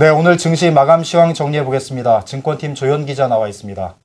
네, 오늘 증시 마감 시황 정리해 보겠습니다. 증권팀 조현 기자 나와 있습니다.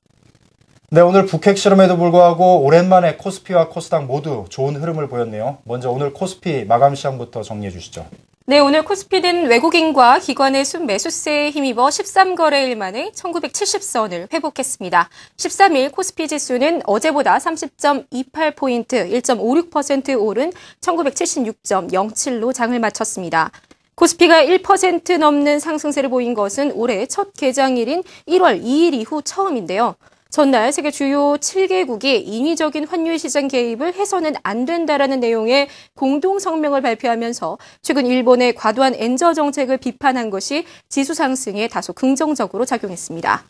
네, 오늘 북핵 실험에도 불구하고 오랜만에 코스피와 코스닥 모두 좋은 흐름을 보였네요. 먼저 오늘 코스피 마감 시황부터 정리해 주시죠. 네, 오늘 코스피는 외국인과 기관의 순매수세에 힘입어 13거래일 만에 1970선을 회복했습니다. 13일 코스피 지수는 어제보다 30.28포인트 1.56% 오른 1976.07로 장을 마쳤습니다. 코스피가 1% 넘는 상승세를 보인 것은 올해 첫 개장일인 1월 2일 이후 처음인데요. 전날 세계 주요 7개국이 인위적인 환율 시장 개입을 해서는 안 된다라는 내용의 공동 성명을 발표하면서 최근 일본의 과도한 엔저 정책을 비판한 것이 지수 상승에 다소 긍정적으로 작용했습니다.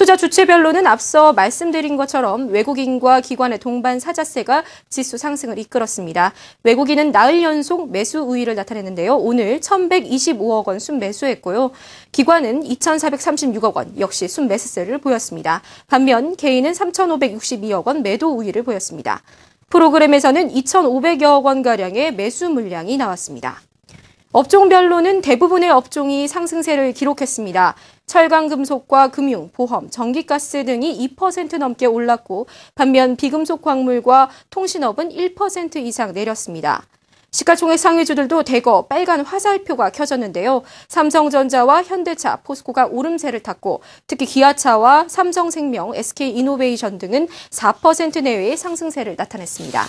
투자 주체별로는 앞서 말씀드린 것처럼 외국인과 기관의 동반 사자세가 지수 상승을 이끌었습니다. 외국인은 나흘 연속 매수 우위를 나타냈는데요. 오늘 1,125억 원 순매수했고요. 기관은 2,436억 원 역시 순매수세를 보였습니다. 반면 개인은 3,562억 원 매도 우위를 보였습니다. 프로그램에서는 2,500여억 원가량의 매수 물량이 나왔습니다. 업종별로는 대부분의 업종이 상승세를 기록했습니다. 철강금속과 금융, 보험, 전기가스 등이 2% 넘게 올랐고 반면 비금속 광물과 통신업은 1% 이상 내렸습니다. 시가총액 상위주들도 대거 빨간 화살표가 켜졌는데요. 삼성전자와 현대차, 포스코가 오름세를 탔고 특히 기아차와 삼성생명, SK이노베이션 등은 4% 내외의 상승세를 나타냈습니다.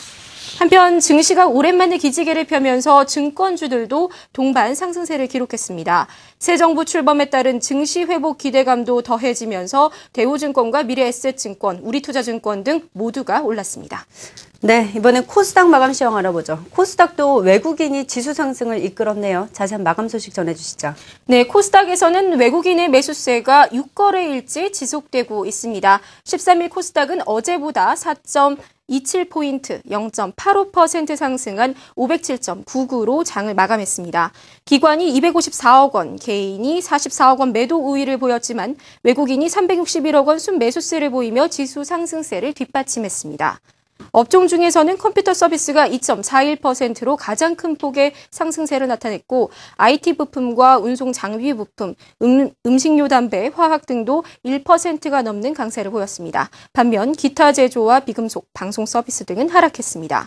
한편 증시가 오랜만에 기지개를 펴면서 증권주들도 동반 상승세를 기록했습니다. 새 정부 출범에 따른 증시 회복 기대감도 더해지면서 대우증권과 미래에셋증권, 우리투자증권 등 모두가 올랐습니다. 네, 이번엔 코스닥 마감 시황 알아보죠. 코스닥도 외국인이 지수 상승을 이끌었네요. 자세한 마감 소식 전해주시죠. 네, 코스닥에서는 외국인의 매수세가 6거래일째 지속되고 있습니다. 13일 코스닥은 어제보다 4. 2 7포인트0.85% 상승한 507.99로 장을 마감했습니다. 기관이 254억 원, 개인이 44억 원 매도 우위를 보였지만 외국인이 361억 원 순매수세를 보이며 지수 상승세를 뒷받침했습니다. 업종 중에서는 컴퓨터 서비스가 2.41%로 가장 큰 폭의 상승세를 나타냈고 IT 부품과 운송 장비 부품, 음, 식료 담배, 화학 등도 1%가 넘는 강세를 보였습니다. 반면 기타 제조와 비금속, 방송 서비스 등은 하락했습니다.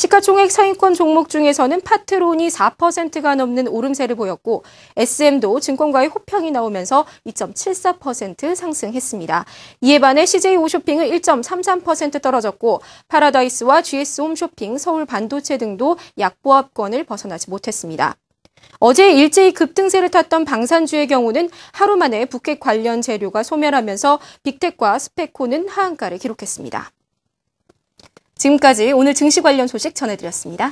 시가총액 상위권 종목 중에서는 파트론이 4%가 넘는 오름세를 보였고 SM도 증권가의 호평이 나오면서 2.74% 상승했습니다. 이에 반해 CJ홈쇼핑은 1.33% 떨어졌고 파라다이스와 GS홈쇼핑, 서울 반도체 등도 약보합권을 벗어나지 못했습니다. 어제 일제히 급등세를 탔던 방산주의 경우는 하루 만에 북핵 관련 재료가 소멸하면서 빅텍과 스펙코는 하한가를 기록했습니다. 지금까지 오늘 증시 관련 소식 전해드렸습니다.